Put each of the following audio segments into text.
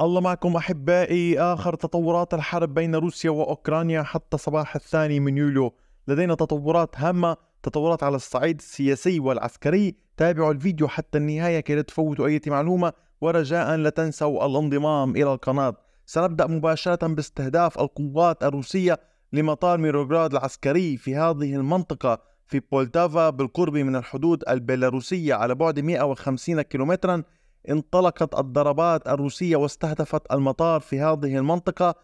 الله معكم احبائي اخر تطورات الحرب بين روسيا واوكرانيا حتى صباح الثاني من يوليو لدينا تطورات هامه تطورات على الصعيد السياسي والعسكري تابعوا الفيديو حتى النهايه كي لا تفوتوا اي معلومه ورجاء لا تنسوا الانضمام الى القناه سنبدا مباشره باستهداف القوات الروسيه لمطار ميروغراد العسكري في هذه المنطقه في بولتافا بالقرب من الحدود البيلاروسيه على بعد 150 كيلومترا انطلقت الضربات الروسية واستهدفت المطار في هذه المنطقة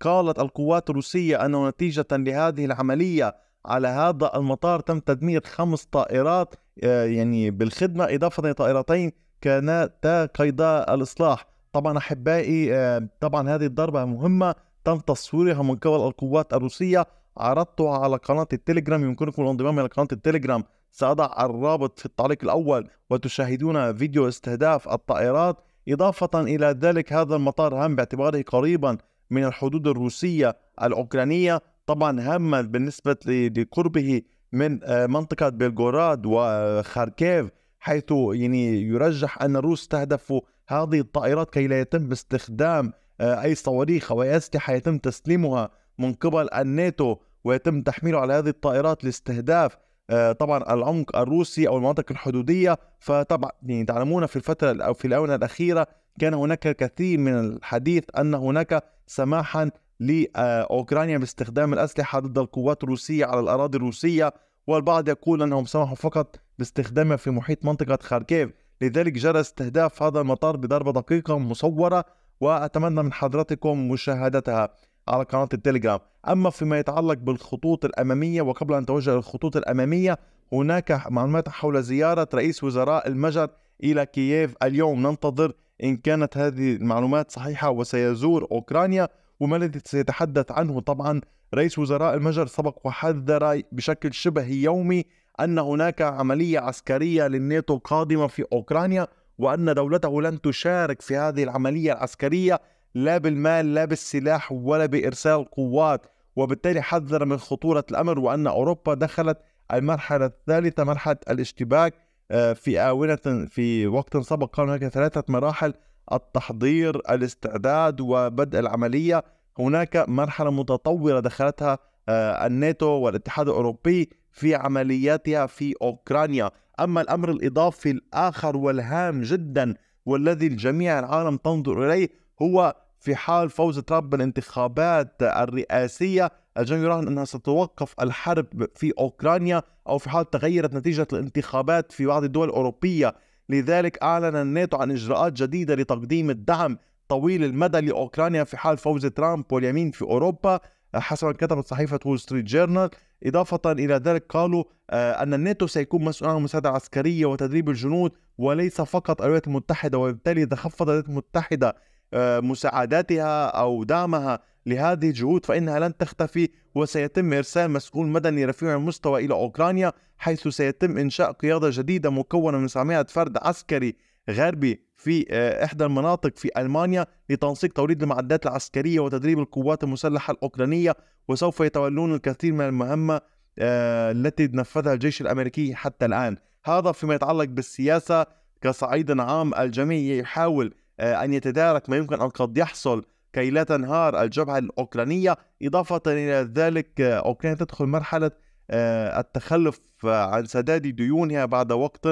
قالت القوات الروسية أنه نتيجة لهذه العملية على هذا المطار تم تدمير خمس طائرات آه، يعني بالخدمة إضافة لطائرتين كانتا قيد الإصلاح طبعا أحبائي آه، طبعا هذه الضربة مهمة تم تصويرها من قبل القوات الروسية عرضتها على قناة التليجرام يمكنكم الانضمام إلى قناة التليجرام سأضع الرابط في التعليق الأول وتشاهدون فيديو استهداف الطائرات إضافة إلى ذلك هذا المطار هم باعتباره قريبا من الحدود الروسية الأوكرانية طبعا هم بالنسبة لقربه من آه، منطقة بلغوراد وخاركيف حيث يعني يرجح أن الروس استهدفوا هذه الطائرات كي لا يتم استخدام آه، أي صواريخ أو أي أسلحة يتم تسليمها من قبل الناتو ويتم تحميله على هذه الطائرات لاستهداف آه، طبعا العمق الروسي او المناطق الحدوديه فطبعا يعني تعلمون في الفتره او في الاونه الاخيره كان هناك الكثير من الحديث ان هناك سماحا لاوكرانيا باستخدام الاسلحه ضد القوات الروسيه على الاراضي الروسيه والبعض يقول انهم سمحوا فقط باستخدامها في محيط منطقه خاركيف لذلك جرى استهداف هذا المطار بضربه دقيقه مصوره واتمنى من حضرتكم مشاهدتها على قناة التليجرام أما فيما يتعلق بالخطوط الأمامية وقبل أن توجه للخطوط الأمامية هناك معلومات حول زيارة رئيس وزراء المجر إلى كييف اليوم ننتظر إن كانت هذه المعلومات صحيحة وسيزور أوكرانيا وما الذي سيتحدث عنه طبعا رئيس وزراء المجر سبق وحذر بشكل شبه يومي أن هناك عملية عسكرية للناتو قادمة في أوكرانيا وأن دولته لن تشارك في هذه العملية العسكرية لا بالمال لا بالسلاح ولا بإرسال قوات وبالتالي حذر من خطورة الأمر وأن أوروبا دخلت المرحلة الثالثة مرحلة الاشتباك آه، في آونة في وقت سبق كان هناك ثلاثة مراحل التحضير الاستعداد وبدء العملية هناك مرحلة متطورة دخلتها آه، الناتو والاتحاد الأوروبي في عملياتها في أوكرانيا أما الأمر الإضافي الآخر والهام جدا والذي الجميع العالم تنظر إليه هو في حال فوز ترامب بالانتخابات الرئاسية الجميع يراهن أنها ستتوقف الحرب في أوكرانيا أو في حال تغيرت نتيجة الانتخابات في بعض الدول الأوروبية لذلك أعلن الناتو عن إجراءات جديدة لتقديم الدعم طويل المدى لأوكرانيا في حال فوز ترامب واليمين في أوروبا حسب ما كتبت صحيفة وول ستريت جورنال إضافة إلى ذلك قالوا آه، أن الناتو سيكون مسؤول عن المساعدة العسكرية وتدريب الجنود وليس فقط الولايات المتحدة وبالتالي تخفض الولايات المتحدة آه، مساعداتها او دعمها لهذه الجهود فانها لن تختفي وسيتم ارسال مسؤول مدني رفيع المستوى الى اوكرانيا حيث سيتم انشاء قياده جديده مكونه من 700 فرد عسكري غربي في آه، احدى المناطق في المانيا لتنسيق توريد المعدات العسكريه وتدريب القوات المسلحه الاوكرانيه وسوف يتولون الكثير من المهمه آه، التي نفذها الجيش الامريكي حتى الان هذا فيما يتعلق بالسياسه كصعيد عام الجميع يحاول آه، أن يتدارك ما يمكن أن قد يحصل كي لا تنهار الجبهة الأوكرانية إضافة إلى ذلك آه، أوكرانيا تدخل مرحلة آه، التخلف عن سداد ديونها بعد وقت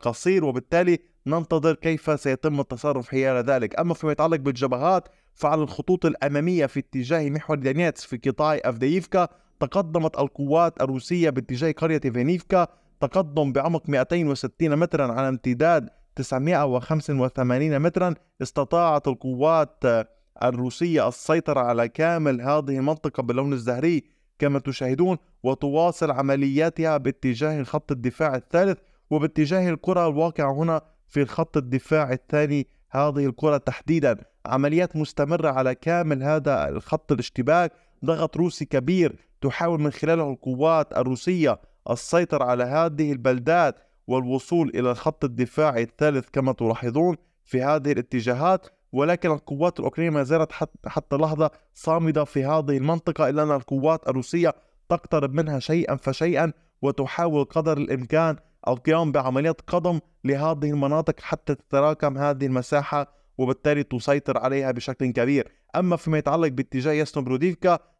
قصير وبالتالي ننتظر كيف سيتم التصرف حيال ذلك أما فيما يتعلق بالجبهات فعلى الخطوط الأمامية في اتجاه محور دانيتس في قطاع أفدييفكا تقدمت القوات الروسية باتجاه قرية فينيفكا تقدم بعمق 260 مترا على امتداد 985 مترا استطاعت القوات الروسية السيطرة على كامل هذه المنطقة باللون الزهري كما تشاهدون وتواصل عملياتها باتجاه خط الدفاع الثالث وباتجاه الكرة الواقعة هنا في الخط الدفاع الثاني هذه الكرة تحديدا عمليات مستمرة على كامل هذا الخط الاشتباك ضغط روسي كبير تحاول من خلاله القوات الروسية السيطرة على هذه البلدات والوصول إلى الخط الدفاعي الثالث كما تلاحظون في هذه الاتجاهات ولكن القوات الأوكرانية ما زالت حتى اللحظة صامدة في هذه المنطقة إلا أن القوات الروسية تقترب منها شيئا فشيئا وتحاول قدر الإمكان القيام بعمليات قضم لهذه المناطق حتى تتراكم هذه المساحة وبالتالي تسيطر عليها بشكل كبير أما فيما يتعلق باتجاه يسنو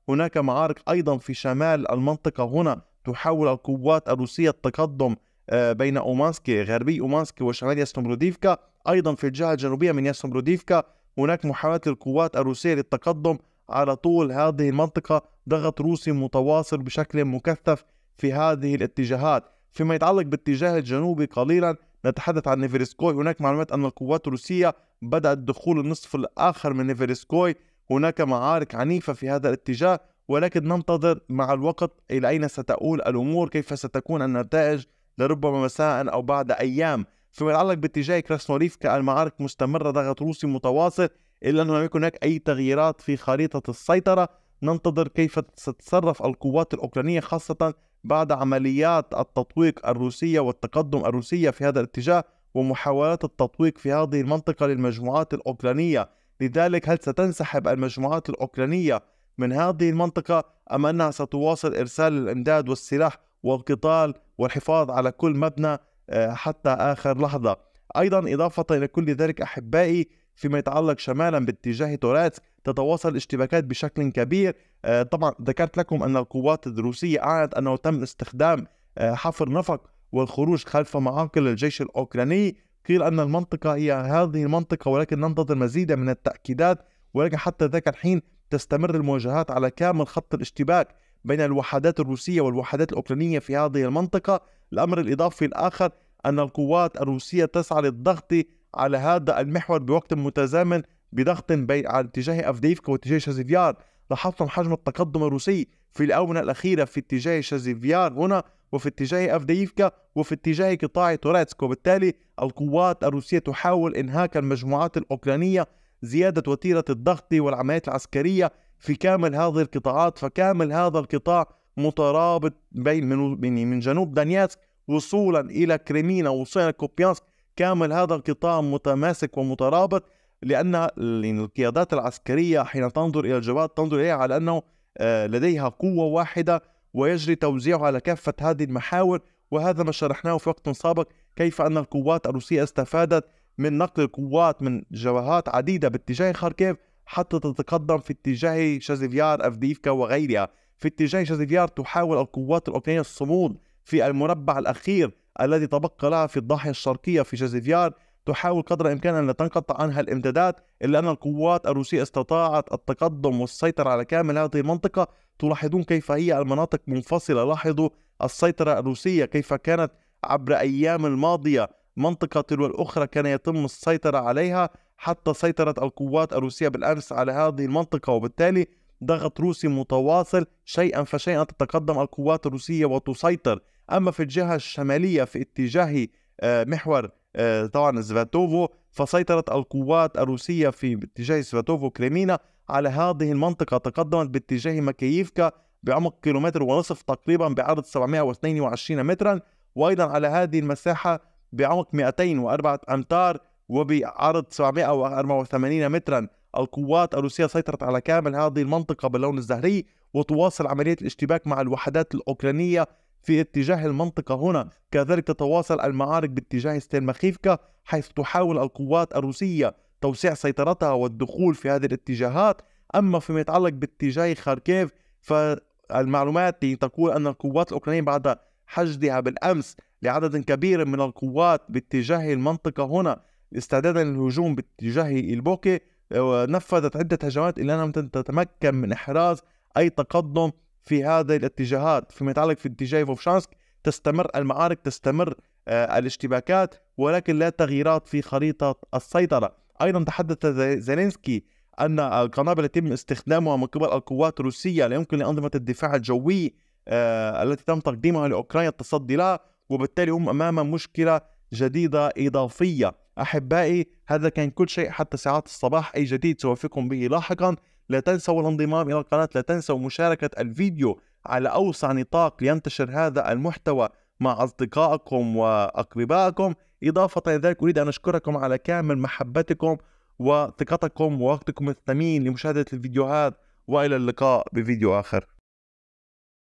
هناك معارك أيضا في شمال المنطقة هنا تحاول القوات الروسية التقدم آه، بين أومانسكي غربي أومانسكي وشمال ياسنبروديفكا أيضا في الجهة الجنوبية من ياسنبروديفكا هناك محاولات للقوات الروسية للتقدم على طول هذه المنطقة ضغط روسي متواصل بشكل مكثف في هذه الاتجاهات فيما يتعلق باتجاه الجنوبي قليلا نتحدث عن نيفيرسكوي هناك معلومات أن القوات الروسية بدأت دخول النصف الآخر من نيفيرسكوي هناك معارك عنيفة في هذا الاتجاه ولكن ننتظر مع الوقت إلى أين ستؤول الأمور كيف ستكون النتائج لربما مساء أو بعد أيام فيما يتعلق باتجاه كراسنوريفكا المعارك مستمرة ضغط روسي متواصل إلا أنه لم يكن هناك أي تغييرات في خريطة السيطرة ننتظر كيف ستتصرف القوات الأوكرانية خاصة بعد عمليات التطويق الروسية والتقدم الروسية في هذا الاتجاه ومحاولات التطويق في هذه المنطقة للمجموعات الأوكرانية لذلك هل ستنسحب المجموعات الأوكرانية من هذه المنطقة أم أنها ستواصل إرسال الإمداد والسلاح والقتال والحفاظ على كل مبنى آه، حتى آخر لحظة أيضا إضافة إلى كل ذلك أحبائي فيما يتعلق شمالا باتجاه توراتسك تتواصل الاشتباكات بشكل كبير آه، طبعا ذكرت لكم أن القوات الروسية أعلنت أنه تم استخدام آه، حفر نفق والخروج خلف معاقل الجيش الأوكراني قيل أن المنطقة هي هذه المنطقة ولكن ننتظر مزيدا من التأكيدات ولكن حتى ذاك الحين تستمر المواجهات على كامل خط الاشتباك بين الوحدات الروسية والوحدات الأوكرانية في هذه المنطقة الأمر الإضافي الآخر أن القوات الروسية تسعى للضغط على هذا المحور بوقت متزامن بضغط بين على اتجاه أفديفكا واتجاه شازيفيار لاحظتم حجم التقدم الروسي في الآونة الأخيرة في اتجاه شازيفيار هنا وفي اتجاه أفديفكا وفي اتجاه قطاع توراتسك وبالتالي القوات الروسية تحاول إنهاك المجموعات الأوكرانية زيادة وتيرة الضغط والعمليات العسكرية في كامل هذه القطاعات فكامل هذا القطاع مترابط بين من, من جنوب دانياسك وصولا إلى كريمينا وصولا الى كوبيانسك كامل هذا القطاع متماسك ومترابط لأن القيادات العسكرية حين تنظر إلى الجبهات تنظر إليها على أنه آه، لديها قوة واحدة ويجري توزيعها على كافة هذه المحاور وهذا ما شرحناه في وقت سابق كيف أن القوات الروسية استفادت من نقل القوات من جبهات عديدة باتجاه خاركيف حتى تتقدم في اتجاه شازيفيار أفديفكا وغيرها في اتجاه شازيفيار تحاول القوات الأوكرانية الصمود في المربع الأخير الذي تبقى لها في الضاحية الشرقية في شازيفيار تحاول قدر الإمكان أن لا تنقطع عنها الإمدادات إلا أن القوات الروسية استطاعت التقدم والسيطرة على كامل هذه المنطقة تلاحظون كيف هي المناطق منفصلة لاحظوا السيطرة الروسية كيف كانت عبر أيام الماضية منطقة الأخرى كان يتم السيطرة عليها حتى سيطرت القوات الروسية بالأمس على هذه المنطقة وبالتالي ضغط روسي متواصل شيئا فشيئا تتقدم القوات الروسية وتسيطر أما في الجهة الشمالية في اتجاه آه، محور آه، طبعا زفاتوفو فسيطرت القوات الروسية في اتجاه زفاتوفو كريمينا على هذه المنطقة تقدمت باتجاه مكييفكا بعمق كيلومتر ونصف تقريبا بعرض 722 مترا وأيضا على هذه المساحة بعمق 204 أمتار وبعرض 784 مترا القوات الروسية سيطرت على كامل هذه المنطقة باللون الزهري وتواصل عملية الاشتباك مع الوحدات الأوكرانية في اتجاه المنطقة هنا كذلك تتواصل المعارك باتجاه ستيرماخيفكا حيث تحاول القوات الروسية توسيع سيطرتها والدخول في هذه الاتجاهات أما فيما يتعلق باتجاه خاركيف فالمعلومات تقول أن القوات الأوكرانية بعد حشدها بالأمس لعدد كبير من القوات باتجاه المنطقة هنا استعدادا للهجوم باتجاه البوكي آه، نفذت عدة هجمات إلا لم تتمكن من إحراز أي تقدم في هذه الاتجاهات فيما يتعلق في اتجاه فوفشانسك تستمر المعارك تستمر آه، الاشتباكات ولكن لا تغييرات في خريطة السيطرة أيضا تحدث زيلينسكي أن القنابل يتم استخدامها من قبل القوات الروسية لا يمكن لأنظمة الدفاع الجوي آه، التي تم تقديمها لأوكرانيا التصدي لها وبالتالي هم امام مشكله جديده اضافيه احبائي هذا كان كل شيء حتى ساعات الصباح اي جديد سوفيكم به لاحقا لا تنسوا الانضمام الى القناه لا تنسوا مشاركه الفيديو على اوسع نطاق لينتشر هذا المحتوى مع اصدقائكم واقربائكم اضافه الى ذلك اريد ان اشكركم على كامل محبتكم وثقتكم ووقتكم الثمين لمشاهده الفيديوهات والى اللقاء بفيديو اخر